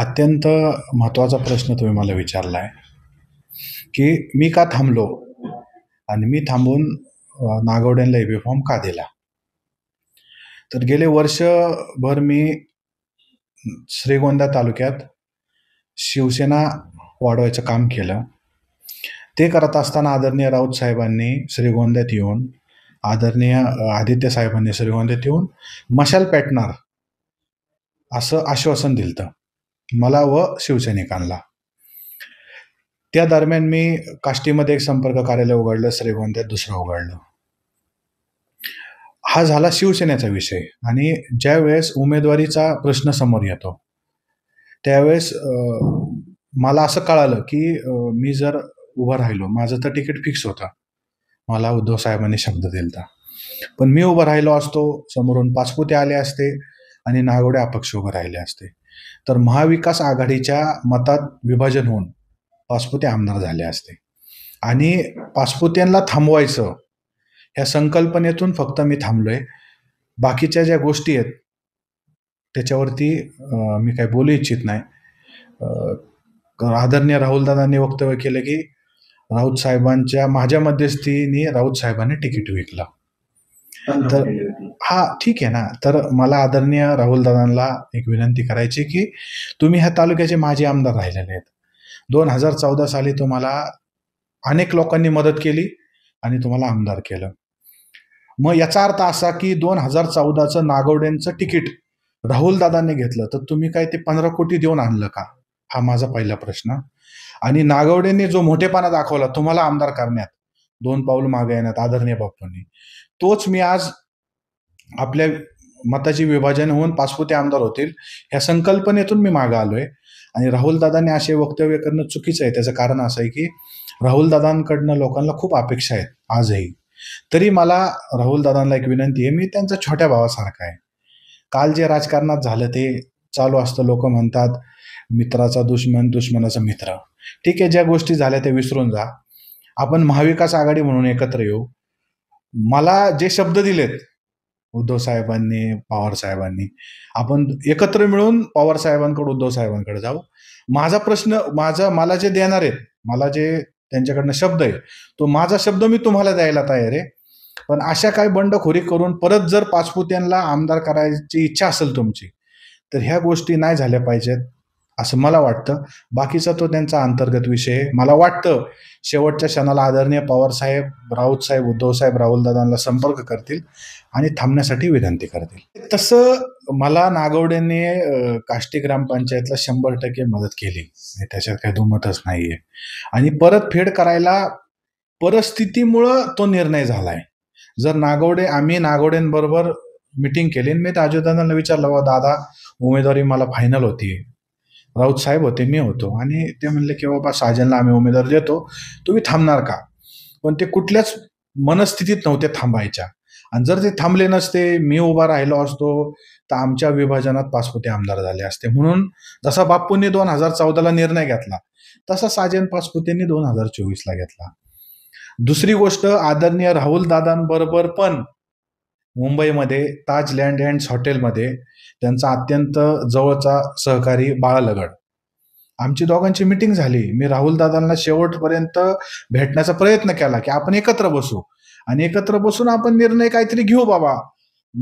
अत्यंत महत्त्वाचा प्रश्न तुम्ही मला विचारला आहे की मी का थांबलो आणि मी थांबून नागवड्यांना बी फॉर्म का दिला तर गेले वर्षभर मी श्रीगोंदा तालुक्यात शिवसेना वाढवायचं काम केलं ते करत असताना आदरणीय राऊत साहेबांनी श्रीगोंद्यात येऊन आदरणीय आदित्य साहेबांनी श्रीगोंद्यात येऊन मशाल पेटणार असं आश्वासन दिलं मला व शिवसैनिकांना त्या दरम्यान मी काष्टीमध्ये एक संपर्क कार्यालय उघडलं श्रीगोंद्यात दुसरं उघडलं हा झाला शिवसेनेचा विषय आणि ज्या वेळेस उमेदवारीचा प्रश्न समोर येतो त्यावेळेस मला असं कळालं की मी जर उभं राहिलो माझं तर तिकीट फिक्स होता मला उद्धव साहेबांनी शब्द दिला पण मी उभं राहिलो असतो समोरून पाचपुते आले असते आणि नागवडे अपक्ष उभे राहिले असते तर महाविकास आघाडीच्या मतात विभाजन होऊन पासपुते आमदार झाले असते आणि पासपुत्यांना थांबवायचं ह्या संकल्पनेतून फक्त मी थांबलोय बाकीच्या ज्या गोष्टी आहेत त्याच्यावरती मी काही बोलू इच्छित नाही आदरणीय राहुलदादांनी वक्तव्य केलं की राऊत साहेबांच्या माझ्या मध्यस्थीने राऊत साहेबांनी तिकीट विकला तर हा ठीक आहे ना तर मला आदरणीय राहुल दादांना एक विनंती करायची की तुम्ही ह्या तालुक्याचे माजी आमदार राहिलेले आहेत दोन हजार चौदा साली तुम्हाला अनेक लोकांनी मदत केली आणि तुम्हाला आमदार केलं मग याचा अर्थ असा की दोन हजार चौदाचं नागवड्यांचं तिकीट राहुल दादांनी घेतलं तर तुम्ही काय ते पंधरा कोटी देऊन आणलं का हा माझा पहिला प्रश्न आणि नागवडेंनी जो मोठेपणा दाखवला तुम्हाला आमदार करण्यात दोन पाऊल मागे येण्यात आदरणीय बाप्पांनी तोच मी आज आपल्या मताचे विभाजन होऊन पाचपुते आमदार होतील ह्या संकल्पनेतून मी मागे आलोय आणि राहुल दादांनी असे वक्तव्य करणं चुकीचं आहे त्याचं कारण असं आहे की राहुल दादांकडनं लोकांना खूप अपेक्षा आहेत आजही तरी मला राहुल दादांना एक विनंती आहे मी त्यांचा छोट्या भावासारखा आहे काल जे राजकारणात झालं ते चालू असतं लोक म्हणतात मित्राचा दुश्मन दुश्मनाचा मित्र ठीक आहे ज्या गोष्टी झाल्या त्या विसरून जा आपण महाविकास आघाडी म्हणून एकत्र येऊ मला जे शब्द दिलेत उद्धव साहेबांनी पवार साहेबांनी आपण एकत्र मिळून पवार साहेबांकडे उद्धव साहेबांकडे जाऊ माझा प्रश्न माझा मला जे देणार आहेत मला जे त्यांच्याकडनं शब्द आहे तो माझा शब्द मी तुम्हाला द्यायला तयार आहे पण अशा काही बंडखोरी करून परत जर पाचपुत्यांना आमदार करायची इच्छा असेल तुमची तर ह्या गोष्टी नाही झाल्या पाहिजेत असं मला वाटतं बाकीचा तो त्यांचा अंतर्गत विषय आहे मला वाटतं शेवटच्या क्षणाला आदरणीय पवारसाहेब राऊत साहेब उद्धवसाहेब दादांना संपर्क करतील आणि थांबण्यासाठी विनंती करतील तसं मला नागवडेने काष्टी ग्रामपंचायतला शंभर टक्के मदत केली म्हणजे त्याच्यात काही दुमतच नाहीये आणि आणि परतफेड करायला परिस्थितीमुळं तो निर्णय झालाय जर नागवडे आम्ही नागवडेंबरोबर मिटिंग केली मी तर विचारला विचारलं दादा उमेदवारी मला फायनल होती राऊत साहेब होते मी होतो आणि ते म्हणले की बाबा साजनला आम्ही उमेदवार देतो तुम्ही थांबणार का पण ते कुठल्याच मनस्थितीत नव्हते थांबायच्या आणि जर ते थांबले नसते मी उभा राहिलो असतो तर आमच्या विभाजनात पासपुते आमदार झाले असते म्हणून जसा बाप्पूंनी दोन हजार चौदाला निर्णय घेतला तसा साजन पासपुतेंनी दोन हजार चोवीसला घेतला दुसरी गोष्ट आदरणीय राहुल दादांबरोबर पण मुंबईमध्ये ताज लँड अँड्स हॉटेलमध्ये त्यांचा अत्यंत जवळचा सहकारी बाळालगड आमची दोघांची मिटिंग झाली मी राहुल दादांना शेवटपर्यंत भेटण्याचा प्रयत्न केला की आपण एकत्र बसू आणि एकत्र बसून आपण निर्णय काहीतरी घेऊ बाबा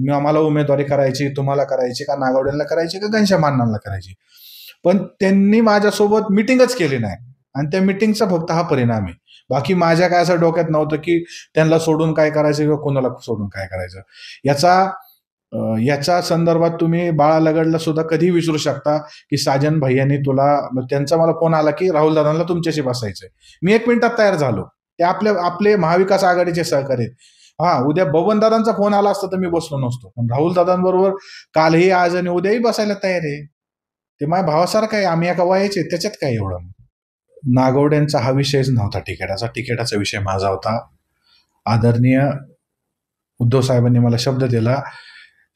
मी आम्हाला उमेदवारी करायची तुम्हाला करायची का नागावड्यांना करायची का घनश्याम करायची पण त्यांनी माझ्यासोबत मिटिंगच केली नाही आणि त्या मिटिंगचा फक्त हा परिणाम आहे बाकी माझ्या काय असं डोक्यात नव्हतं की त्यांना सोडून काय करायचं किंवा कोणाला सोडून काय करायचं याचा याच्या संदर्भात तुम्ही बाळा लगडला सुद्धा कधी विसरू शकता की साजन भैयानी तुला त्यांचा मला फोन आला की राहुल दादांना तुमच्याशी बसायचंय मी एक मिनिटात तयार झालो ते आपले आपले महाविकास आघाडीचे सहकारी हा उद्या बबन दादांचा फोन आला असता तर मी बसलो नसतो पण राहुल दादांबरोबर कालही आज आणि उद्याही बसायला तयार आहे ते माझ्या भावासारखं आहे आम्ही एका वयाचे त्याच्यात काय एवढं नागवड्यांचा हा विषयच नव्हता तिकिटाचा तिकिटाचा विषय माझा होता आदरणीय उद्धव साहेबांनी मला शब्द दिला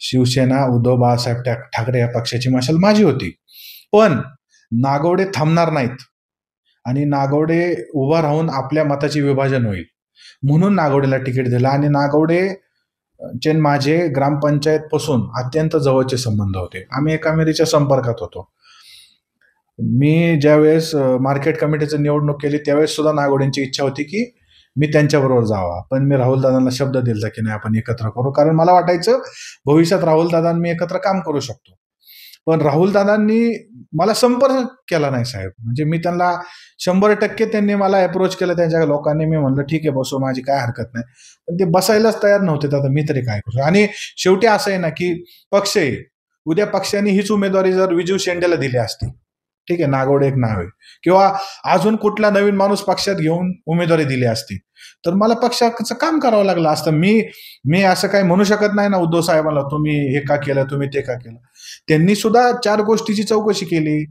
शिवसेना उद्धव बाळासाहेब ठाकरे या पक्षाची मशाल माझी होती पण नागवडे थांबणार नाहीत आणि नागवडे उभा राहून आपल्या मताचे विभाजन होईल म्हणून नागवडेला तिकीट दिलं आणि नागवडे चे माझे ग्रामपंचायत पासून अत्यंत जवळचे संबंध होते आम्ही एकामेरीच्या संपर्कात होतो मी ज्यावेळेस मार्केट कमिटीचं निवडणूक केली त्यावेळेस सुद्धा नागोडेंची इच्छा होती की मी त्यांच्याबरोबर जावा पण मी राहुल दादांना शब्द दिला की नाही आपण एकत्र करू कारण मला वाटायचं भविष्यात राहुल दादा मी एकत्र काम करू शकतो पण राहुल दादांनी मला संपर्क केला नाही साहेब म्हणजे मी त्यांना शंभर टक्के त्यांनी मला अप्रोच केलं त्यांच्या लोकांनी मी म्हणलं ठीक आहे बसू माझी काय हरकत नाही पण ते बसायलाच तयार नव्हते दादा मी तरी काय करू आणि शेवटी असं आहे ना की पक्ष उद्या पक्षांनी हीच उमेदवारी जर विजू शेंडेला दिली असती ठीक आहे नागवडे एक नाव आहे किंवा अजून कुठला नवीन माणूस पक्षात घेऊन उमेदवारी दिली असती तर मला पक्षाचं काम करावं लागलं असतं मी मी असं काही म्हणू शकत नाही ना उद्धव साहेबांना तुम्ही हे का केलं तुम्ही ते का केलं त्यांनी सुद्धा चार गोष्टीची चौकशी केली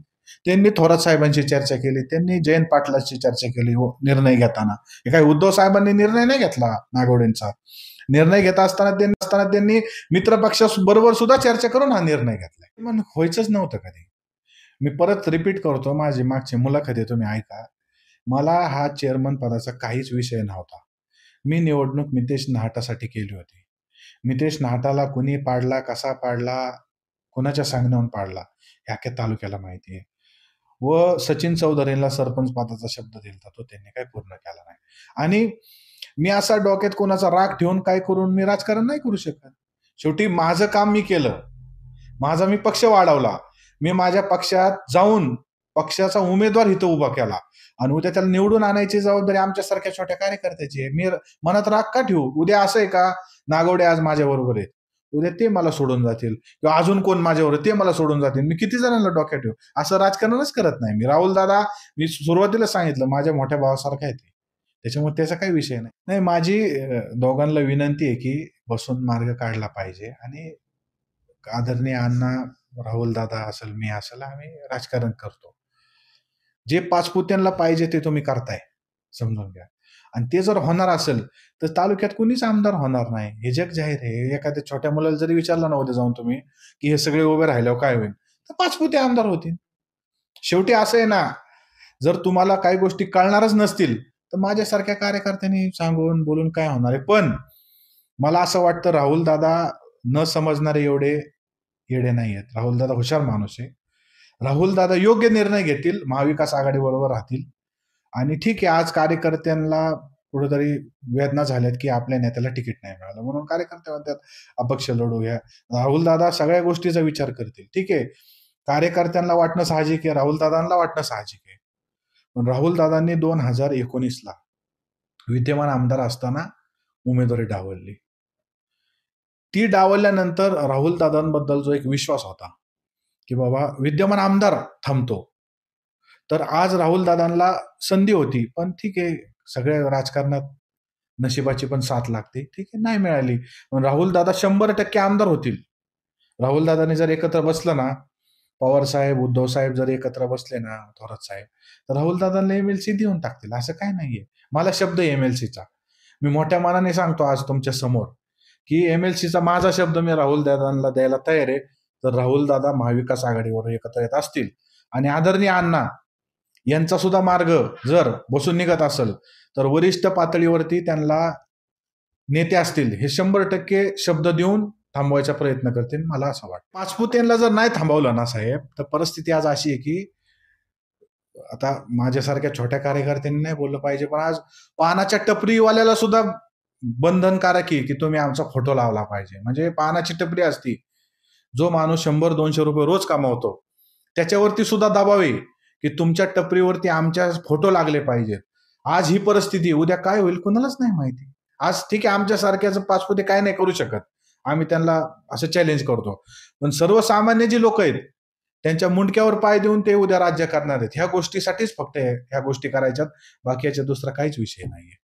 त्यांनी थोरात साहेबांची चर्चा केली त्यांनी जयंत पाटलांशी चर्चा केली हो निर्णय घेताना हे काही उद्धव साहेबांनी निर्णय नाही घेतला नागवडेंचा निर्णय घेता असताना त्यांनी असताना त्यांनी बरोबर सुद्धा चर्चा करून हा निर्णय घेतला व्हायचंच नव्हतं कधी मी परत रिपीट करतो माझी मागची मुलाखत येतो तुम्ही ऐका मला हा चेअरमन पदाचा काहीच विषय नव्हता मी निवडणूक मितेश नाहटासाठी केली होती मितेश नाहटाला कुणी पाडला कसा पाडला कुणाच्या सांगण्याहून पाडला ह्या तालुक्याला माहिती आहे व सचिन चौधरींना सरपंच पदाचा शब्द दिला तो त्यांनी काही पूर्ण केला नाही आणि मी असा डोक्यात कोणाचा राग ठेवून काय करून मी राजकारण नाही करू शकत शेवटी माझं काम मी केलं माझा मी पक्ष वाढवला मी माझ्या पक्षात जाऊन पक्षाचा उमेदवार इथं उभा केला आणि उद्या त्याला निवडून आणायची जबाबदारी आमच्यासारख्या छोट्या कार्यकर्त्याची आहे मी मनात राग का ठेवू उद्या असं आहे का नागवडे आज माझ्या बरोबर आहेत उद्या ते मला सोडून जातील किंवा अजून कोण माझ्यावर ते मला सोडून जातील मी किती जणांना डोक्यात ठेवू असं राजकारणच करत नाही मी राहुल दादा मी सुरुवातीला सांगितलं माझ्या मोठ्या भावासारखा आहे ते त्याच्यामुळे त्याचा काही विषय नाही नाही माझी दोघांना विनंती आहे की बसून मार्ग काढला पाहिजे आणि आदरणीय अण्णा राहुल दादा असेल मी असेल आम्ही राजकारण करतो जे पाचपुत्यांना पाहिजे ते तुम्ही करताय समजून घ्या आणि ते जर होणार असेल तर तालुक्यात कुणीच आमदार होणार नाही हे जग जाहीर आहे एखाद्या छोट्या मुलाला जरी विचारलं ना जाऊन तुम्ही की हे सगळे उभे राहिल्यावर काय होईल तर पाचपुते आमदार होतील शेवटी असं आहे ना जर तुम्हाला काही गोष्टी कळणारच नसतील तर माझ्यासारख्या कार्यकर्त्यांनी सांगून बोलून काय होणार आहे पण मला असं वाटतं राहुल दादा न समजणारे एवढे येडे नाही आहेत दादा हुशार माणूस आहे राहुल दादा योग्य निर्णय घेतील महाविकास आघाडीबरोबर राहतील आणि ठीक आहे आज कार्यकर्त्यांना कुठेतरी वेदना झाल्यात की आपल्या नेत्याला तिकीट नाही मिळालं म्हणून कार्यकर्ते म्हणतात अपक्ष लढूया राहुलदादा सगळ्या गोष्टीचा विचार करतील ठीक आहे कार्यकर्त्यांना वाटणं साहजिक आहे दादांना वाटणं साहजिक आहे पण दादांनी दोन हजार एकोणीसला विद्यमान आमदार असताना उमेदवारी डावलली ती डावलल्यानंतर राहुल दादांबद्दल जो एक विश्वास होता की बाबा विद्यमान आमदार थांबतो तर आज राहुल दादांना संधी होती पण ठीक आहे सगळ्या राजकारणात नशिबाची पण साथ लागते ठीक आहे नाही मिळाली राहुल दादा शंभर टक्के आमदार होतील राहुल दादाने जर एकत्र बसलं ना पवार साहेब उद्धव साहेब जर एकत्र बसले ना थोरात साहेब तर राहुल दादांना एम एल सी देऊन टाकतील असं काय नाहीये मला शब्द एम एल सीचा मी मोठ्या मनाने सांगतो आज तुमच्या समोर की एम एल सीचा माझा शब्द मी राहुल दादांना द्यायला तयार आहे तर राहुल दादा महाविकास आघाडीवर एकत्र येत असतील आणि आदरणीय अण्णा यांचा सुद्धा मार्ग जर बसून निघत असेल तर वरिष्ठ पातळीवरती त्यांना नेते असतील हे शंभर टक्के शब्द देऊन थांबवायचा प्रयत्न करतील मला असं वाटतं पाचपुत यांना जर नाही थांबवलं ना साहेब तर परिस्थिती आज अशी आहे की आता माझ्यासारख्या छोट्या कार्यकर्त्यांनी नाही बोललं पाहिजे पण आज पानाच्या टपरीवाल्याला सुद्धा बंधनकारक आहे की तुम्ही आमचा फोटो लावला पाहिजे म्हणजे पानाची टपरी असती जो माणूस शंभर दोनशे रुपये रोज कमावतो त्याच्यावरती सुद्धा दाबावे की तुमच्या टपरीवरती आमच्या फोटो लागले पाहिजेत आज ही परिस्थिती उद्या काय होईल कुणालाच नाही माहिती आज ठीक आहे आमच्यासारख्याचं पाचपुते काय नाही करू शकत आम्ही त्यांना असं चॅलेंज करतो पण सर्वसामान्य जी लोक आहेत त्यांच्या मुंडक्यावर पाय देऊन ते उद्या राज्य करणार आहेत ह्या गोष्टीसाठीच फक्त ह्या गोष्टी करायच्यात बाकी याच्या दुसरा काहीच विषय नाहीये